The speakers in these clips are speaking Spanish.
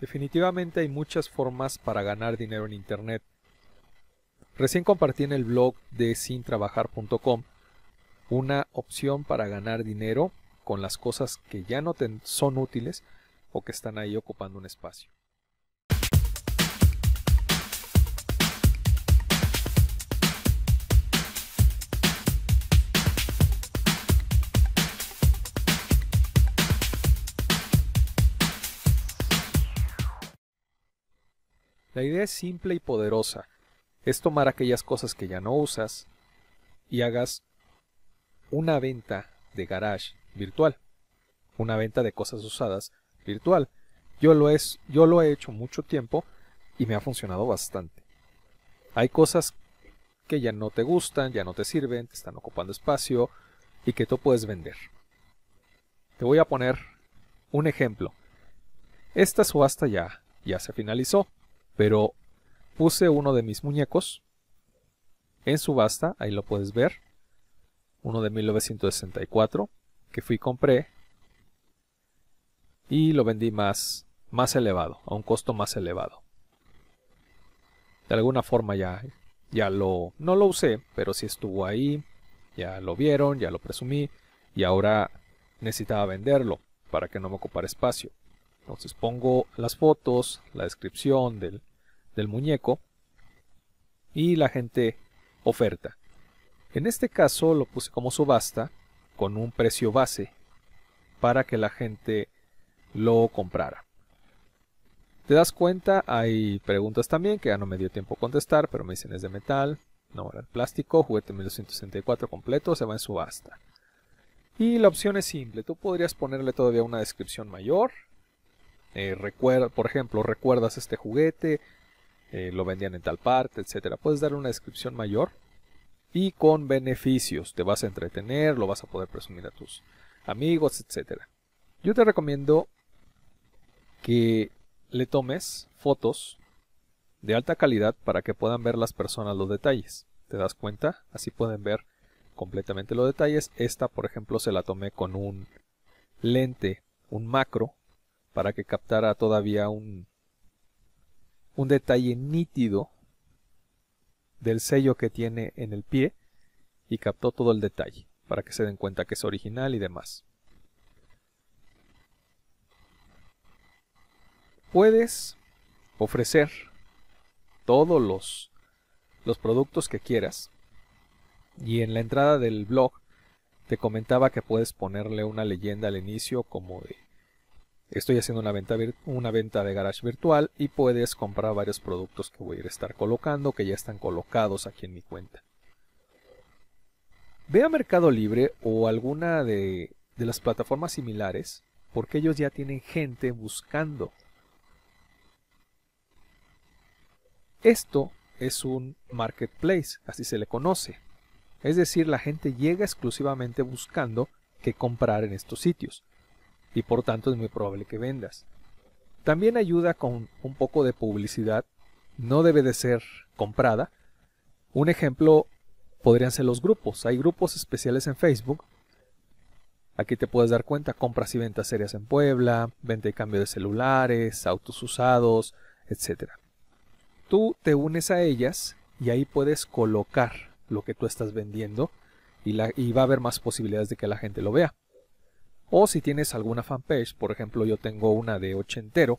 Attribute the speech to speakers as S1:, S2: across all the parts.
S1: Definitivamente hay muchas formas para ganar dinero en Internet. Recién compartí en el blog de sintrabajar.com una opción para ganar dinero con las cosas que ya no son útiles o que están ahí ocupando un espacio. La idea es simple y poderosa. Es tomar aquellas cosas que ya no usas y hagas una venta de garage virtual. Una venta de cosas usadas virtual. Yo lo, he hecho mucho tiempo y me ha funcionado bastante. Hay cosas que ya no te gustan, ya no te sirven, te están ocupando espacio y que tú puedes vender. Te voy a poner un ejemplo. Esta subasta ya, ya se finalizó pero puse uno de mis muñecos en subasta, ahí lo puedes ver, uno de 1964 que fui y compré y lo vendí más, más elevado, a un costo más elevado. De alguna forma ya, ya lo, no lo usé, pero si estuvo ahí, ya lo vieron, ya lo presumí y ahora necesitaba venderlo para que no me ocupara espacio. Entonces pongo las fotos, la descripción del, muñeco y la gente oferta. En este caso lo puse como subasta con un precio base para que la gente lo comprara. Te das cuenta, hay preguntas también que ya no me dio tiempo a contestar, pero me dicen es de metal, no era el plástico, juguete 1264 completo, se va en subasta. Y la opción es simple, tú podrías ponerle todavía una descripción mayor, eh, por ejemplo, recuerdas este juguete, eh, lo vendían en tal parte, etcétera. Puedes dar una descripción mayor y con beneficios. Te vas a entretener, lo vas a poder presumir a tus amigos, etcétera. Yo te recomiendo que le tomes fotos de alta calidad para que puedan ver las personas los detalles. ¿Te das cuenta? Así pueden ver completamente los detalles. Esta, por ejemplo, se la tomé con un lente, un macro para que captara todavía un, un detalle nítido del sello que tiene en el pie y captó todo el detalle para que se den cuenta que es original y demás. Puedes ofrecer todos los, los productos que quieras y en la entrada del blog te comentaba que puedes ponerle una leyenda al inicio como de Estoy haciendo una venta, una venta de garage virtual y puedes comprar varios productos que voy a ir estar colocando, que ya están colocados aquí en mi cuenta. Ve a Mercado Libre o alguna de, de las plataformas similares, porque ellos ya tienen gente buscando. Esto es un marketplace, así se le conoce. Es decir, la gente llega exclusivamente buscando qué comprar en estos sitios y por tanto es muy probable que vendas. También ayuda con un poco de publicidad, no debe de ser comprada. Un ejemplo podrían ser los grupos. Hay grupos especiales en Facebook. Aquí te puedes dar cuenta, compras y ventas serias en Puebla, venta y cambio de celulares, autos usados, etc. Tú te unes a ellas y ahí puedes colocar lo que tú estás vendiendo y, la, va a haber más posibilidades de que la gente lo vea. O si tienes alguna fanpage, por ejemplo yo tengo una de ochentero,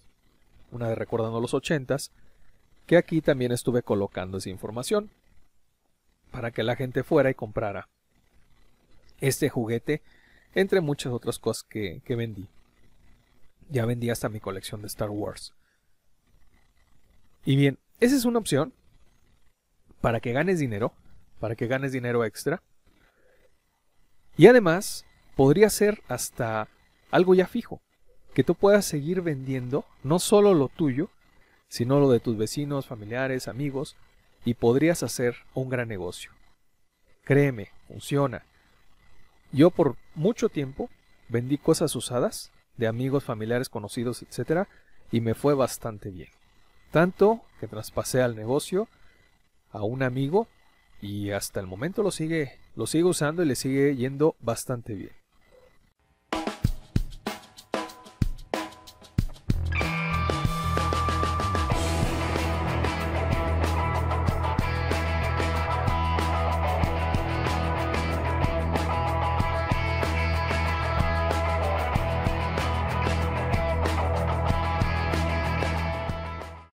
S1: una de recordando los ochentas, que aquí también estuve colocando esa información para que la gente fuera y comprara este juguete, entre muchas otras cosas que, vendí. Ya vendí hasta mi colección de Star Wars. Y bien, esa es una opción para que ganes dinero, para que ganes dinero extra. Y además, podría ser hasta algo ya fijo, que tú puedas seguir vendiendo no solo lo tuyo, sino lo de tus vecinos, familiares, amigos, y podrías hacer un gran negocio. Créeme, funciona. Yo por mucho tiempo vendí cosas usadas de amigos, familiares, conocidos, etc. Y me fue bastante bien. Tanto que traspasé al negocio a un amigo y hasta el momento lo sigue, lo sigue usando y le sigue yendo bastante bien.